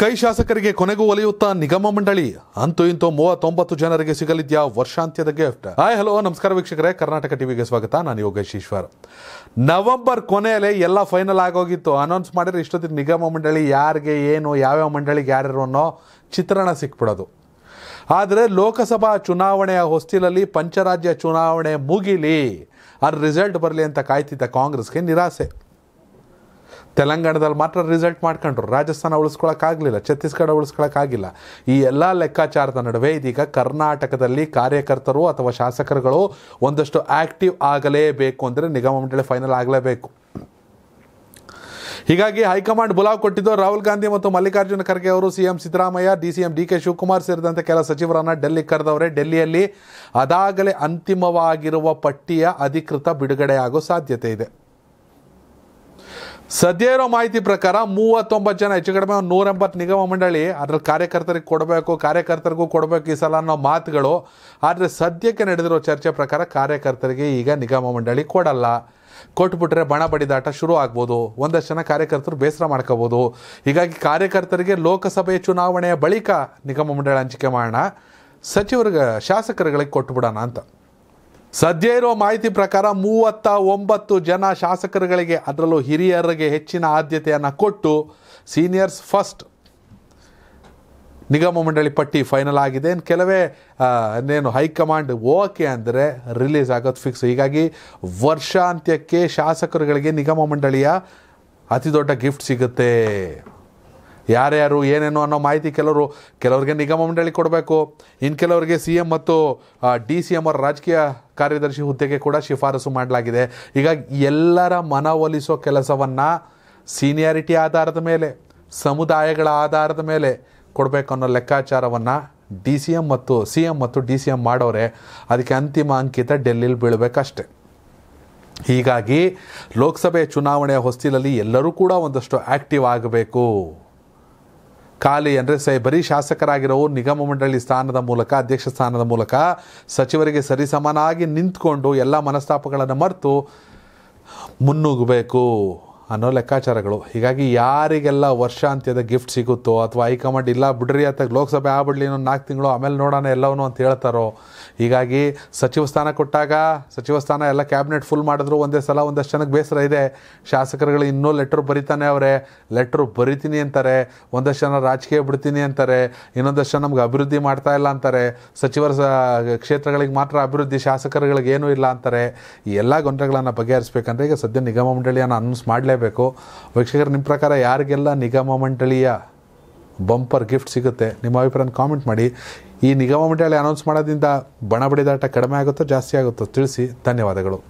ಕೈ ಶಾಸಕರಿಗೆ ಕೊನೆಗೂ ಒಲಿಯುತ್ತಾ ನಿಗಮ ಮಂಡಳಿ ಅಂತೂ ಇಂತೂ ಮೂವತ್ತೊಂಬತ್ತು ಜನರಿಗೆ ಸಿಗಲಿದ್ಯಾ ವರ್ಷಾಂತ್ಯದ ಗಿಫ್ಟ್ ಹಾಯ್ ಹಲೋ ನಮಸ್ಕಾರ ವೀಕ್ಷಕರೇ ಕರ್ನಾಟಕ ಟಿವಿಗೆ ಸ್ವಾಗತ ನಾನು ಯೋಗೇಶ್ ಈಶ್ವರ್ ನವೆಂಬರ್ ಕೊನೆಯಲ್ಲಿ ಎಲ್ಲ ಫೈನಲ್ ಆಗೋಗಿತ್ತು ಅನೌನ್ಸ್ ಮಾಡಿದ್ರೆ ಇಷ್ಟೊತ್ತಿಗೆ ನಿಗಮ ಮಂಡಳಿ ಯಾರಿಗೆ ಏನು ಯಾವ್ಯಾವ ಮಂಡಳಿಗೆ ಯಾರ್ಯಾರು ಅನ್ನೋ ಚಿತ್ರಣ ಸಿಕ್ಬಿಡೋದು ಆದರೆ ಲೋಕಸಭಾ ಚುನಾವಣೆಯ ಹೊಸ್ತಿಲಲ್ಲಿ ಪಂಚರಾಜ್ಯ ಚುನಾವಣೆ ಮುಗಿಲಿ ಅದ್ರ ರಿಸಲ್ಟ್ ಬರಲಿ ಅಂತ ಕಾಯ್ತಿದ್ದ ಕಾಂಗ್ರೆಸ್ಗೆ ನಿರಾಸೆ ತೆಲಂಗಾಣದಲ್ಲಿ ಮಾತ್ರ ರಿಸಲ್ಟ್ ಮಾಡ್ಕೊಂಡ್ರು ರಾಜಸ್ಥಾನ ಆಗಲಿಲ್ಲ ಛತ್ತೀಸ್ಗಢ ಉಳಿಸ್ಕೊಳಕ್ಕಾಗಿಲ್ಲ ಈ ಎಲ್ಲ ಲೆಕ್ಕಾಚಾರದ ನಡುವೆ ಇದೀಗ ಕರ್ನಾಟಕದಲ್ಲಿ ಕಾರ್ಯಕರ್ತರು ಅಥವಾ ಶಾಸಕರುಗಳು ಒಂದಷ್ಟು ಆಕ್ಟಿವ್ ಆಗಲೇಬೇಕು ಅಂದರೆ ನಿಗಮ ಮಂಡಳಿ ಫೈನಲ್ ಆಗಲೇಬೇಕು ಹೀಗಾಗಿ ಹೈಕಮಾಂಡ್ ಬುಲಾವ್ ಕೊಟ್ಟಿದ್ದು ರಾಹುಲ್ ಗಾಂಧಿ ಮತ್ತು ಮಲ್ಲಿಕಾರ್ಜುನ ಖರ್ಗೆ ಅವರು CM Siddaramaiah D C M D K Shivakumar ಸೇರಿದಂತೆ ಕೆಲ ಸಚಿವರನ್ನು ಡೆಲ್ಲಿ ಕರೆದವರೆ ಡೆಲ್ಲಿಯಲ್ಲಿ ಅದಾಗಲೇ ಅಂತಿಮವಾಗಿರುವ ಪಟ್ಟಿಯ ಅಧಿಕೃತ ಬಿಡುಗಡೆಯಾಗೋ ಸಾಧ್ಯತೆ ಇದೆ ಸದ್ಯ ಇರೋ ಮಾಹಿತಿ ಪ್ರಕಾರ ಮೂವತ್ತೊಂಬತ್ತು ಜನ ಹೆಚ್ಚು ಕಡಿಮೆ ನೂರ ಎಂಬತ್ತು ನಿಗಮ ಮಂಡಳಿ ಅದರ ಕಾರ್ಯಕರ್ತರಿಗೆ ಕೊಡಬೇಕು ಕಾರ್ಯಕರ್ತರಿಗೂ ಕೊಡಬೇಕು ಈ ಸಲ ಅನ್ನೋ ಮಾತುಗಳು ಆದರೆ ಸದ್ಯಕ್ಕೆ ನಡೆದಿರೋ ಚರ್ಚೆ ಪ್ರಕಾರ ಕಾರ್ಯಕರ್ತರಿಗೆ ಈಗ ನಿಗಮ ಮಂಡಳಿ ಕೊಡಲ್ಲ ಕೊಟ್ಬಿಟ್ರೆ ಬಣ ಬಡಿದಾಟ ಶುರು ಆಗ್ಬೋದು ಒಂದಷ್ಟು ಜನ ಕಾರ್ಯಕರ್ತರು ಬೇಸರ ಮಾಡ್ಕೋಬೋದು ಹೀಗಾಗಿ ಕಾರ್ಯಕರ್ತರಿಗೆ ಲೋಕಸಭೆ ಚುನಾವಣೆಯ ಬಳಿಕ ನಿಗಮ ಮಂಡಳಿ ಹಂಚಿಕೆ ಮಾಡೋಣ ಸಚಿವರಿಗೆ ಶಾಸಕರುಗಳಿಗೆ ಕೊಟ್ಬಿಡೋಣ ಅಂತ ಸದ್ಯ ಇರುವ ಮಾಹಿತಿ ಪ್ರಕಾರ ಮೂವತ್ತ ಒಂಬತ್ತು ಜನ ಶಾಸಕರುಗಳಿಗೆ ಅದರಲ್ಲೂ ಹಿರಿಯರಿಗೆ ಹೆಚ್ಚಿನ ಆದ್ಯತೆಯನ್ನು ಕೊಟ್ಟು ಸೀನಿಯರ್ಸ್ ಫಸ್ಟ್ ನಿಗಮ ಮಂಡಳಿ ಪಟ್ಟಿ ಫೈನಲ್ ಆಗಿದೆ ಇನ್ನು ಕೆಲವೇ ಇನ್ನೇನು ಹೈಕಮಾಂಡ್ ಓಕೆ ಅಂದರೆ ರಿಲೀಸ್ ಆಗೋದು ಫಿಕ್ಸ್ ಹೀಗಾಗಿ ವರ್ಷಾಂತ್ಯಕ್ಕೆ ಶಾಸಕರುಗಳಿಗೆ ನಿಗಮ ಮಂಡಳಿಯ ಅತಿ ದೊಡ್ಡ ಗಿಫ್ಟ್ ಸಿಗುತ್ತೆ ಯಾರ್ಯಾರು ಏನೇನು ಅನ್ನೋ ಮಾಹಿತಿ ಕೆಲವರು ಕೆಲವರಿಗೆ ನಿಗಮ ಮಂಡಳಿ ಕೊಡಬೇಕು ಇನ್ನು ಕೆಲವರಿಗೆ ಸಿ ಎಂ ಮತ್ತು ಡಿ ಸಿ ಎಮ್ ಅವರ ರಾಜಕೀಯ ಕಾರ್ಯದರ್ಶಿ ಹುದ್ದೆಗೆ ಕೂಡ ಶಿಫಾರಸು ಮಾಡಲಾಗಿದೆ ಈಗ ಎಲ್ಲರ ಮನವೊಲಿಸೋ ಕೆಲಸವನ್ನು ಸೀನಿಯಾರಿಟಿ ಆಧಾರದ ಮೇಲೆ ಸಮುದಾಯಗಳ ಆಧಾರದ ಮೇಲೆ ಕೊಡಬೇಕು ಅನ್ನೋ ಲೆಕ್ಕಾಚಾರವನ್ನು ಡಿ ಸಿ ಎಮ್ ಮತ್ತು ಸಿ ಎಮ್ ಮತ್ತು ಡಿ ಸಿ ಎಮ್ ಮಾಡೋರೆ ಅದಕ್ಕೆ ಅಂತಿಮ ಅಂಕಿತ ಡೆಲ್ಲಿಲಿ ಬೀಳಬೇಕಷ್ಟೆ ಹೀಗಾಗಿ ಲೋಕಸಭೆ ಚುನಾವಣೆಯ ಹೊಸ್ತಿಲಲ್ಲಿ ಎಲ್ಲರೂ ಕೂಡ ಒಂದಷ್ಟು ಆ್ಯಕ್ಟಿವ್ ಆಗಬೇಕು ಖಾಲಿ ಅಂದರೆ ಸೈ ಬರೀ ಶಾಸಕರಾಗಿರೋ ನಿಗಮ ಮಂಡಳಿ ಸ್ಥಾನದ ಮೂಲಕ ಅಧ್ಯಕ್ಷ ಸ್ಥಾನದ ಮೂಲಕ ಸಚಿವರಿಗೆ ಸರಿಸಮಾನವಾಗಿ ನಿಂತ್ಕೊಂಡು ಎಲ್ಲ ಮನಸ್ತಾಪಗಳನ್ನು ಮರೆತು ಮುನ್ನುಗ್ಗಬೇಕು ಅನ್ನೋ ಲೆಕ್ಕಾಚಾರಗಳು ಹೀಗಾಗಿ ಯಾರಿಗೆಲ್ಲ ವರ್ಷಾಂತ್ಯದ ಗಿಫ್ಟ್ ಸಿಗುತ್ತೋ ಅಥವಾ ಹೈಕಮಾಂಡ್ ಇಲ್ಲ ಬಿಡ್ರಿ ಅಥವಾ ಲೋಕಸಭೆ ಆಗ್ಬಿಡ್ಲಿ ಇನ್ನೊಂದು ನಾಲ್ಕು ತಿಂಗಳು ಆಮೇಲೆ ನೋಡೋಣ ಎಲ್ಲವನ್ನೂ ಅಂತ ಹೇಳ್ತಾರೋ ಹೀಗಾಗಿ ಸಚಿವ ಸ್ಥಾನ ಕೊಟ್ಟಾಗ ಸಚಿವ ಸ್ಥಾನ ಎಲ್ಲ ಕ್ಯಾಬಿನೆಟ್ ಫುಲ್ ಮಾಡಿದ್ರು ಒಂದೇ ಸಲ ಒಂದಷ್ಟು ಜನಕ್ಕೆ ಬೇಸರ ಇದೆ ಶಾಸಕರುಗಳು ಇನ್ನೂ ಲೆಟ್ರ್ ಬರಿತಾನೆ ಅವರೇ ಲೆಟ್ರ್ ಬರಿತೀನಿ ಅಂತಾರೆ ಒಂದಷ್ಟು ಜನ ರಾಜಕೀಯ ಬಿಡ್ತೀನಿ ಅಂತಾರೆ ಇನ್ನೊಂದಷ್ಟು ಜನ ನಮ್ಗೆ ಅಭಿವೃದ್ಧಿ ಮಾಡ್ತಾ ಇಲ್ಲ ಅಂತಾರೆ ಸಚಿವರ ಕ್ಷೇತ್ರಗಳಿಗೆ ಮಾತ್ರ ಅಭಿವೃದ್ಧಿ ಶಾಸಕರುಗಳಿಗೆ ಏನೂ ಇಲ್ಲ ಅಂತಾರೆ ಈ ಎಲ್ಲ ಗೊಂದಲಗಳನ್ನು ಬಗೆಹರಿಸಬೇಕಂದ್ರೆ ಈಗ ಸದ್ಯ ನಿಗಮ ಮಂಡಳಿಯನ್ನು ಅನೌನ್ಸ್ ಮಾಡಲೇಬೇಕು ಬೇಕು ವೀಕ್ಷಕರು ನಿಮ್ಮ ಪ್ರಕಾರ ಯಾರಿಗೆಲ್ಲ ನಿಗಮ ಮಂಡಳಿಯ ಬಂಪರ್ ಗಿಫ್ಟ್ ಸಿಗುತ್ತೆ ನಿಮ್ಮ ಅಭಿಪ್ರಾಯನ ಕಾಮೆಂಟ್ ಮಾಡಿ ಈ ನಿಗಮ ಮಂಡಳಿ ಅನೌನ್ಸ್ ಮಾಡೋದ್ರಿಂದ ಬಣ ಬಡಿದಾಟ ಕಡಿಮೆ ಆಗುತ್ತೋ ಜಾಸ್ತಿ ಆಗುತ್ತೋ ತಿಳಿಸಿ ಧನ್ಯವಾದಗಳು